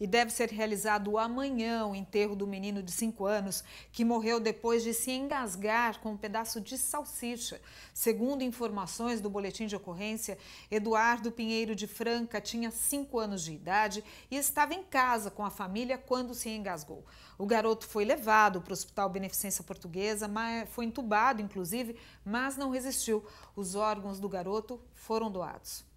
E deve ser realizado amanhã o enterro do menino de 5 anos que morreu depois de se engasgar com um pedaço de salsicha. Segundo informações do boletim de ocorrência, Eduardo Pinheiro de Franca tinha 5 anos de idade e estava em casa com a família quando se engasgou. O garoto foi levado para o Hospital Beneficência Portuguesa, foi entubado inclusive, mas não resistiu. Os órgãos do garoto foram doados.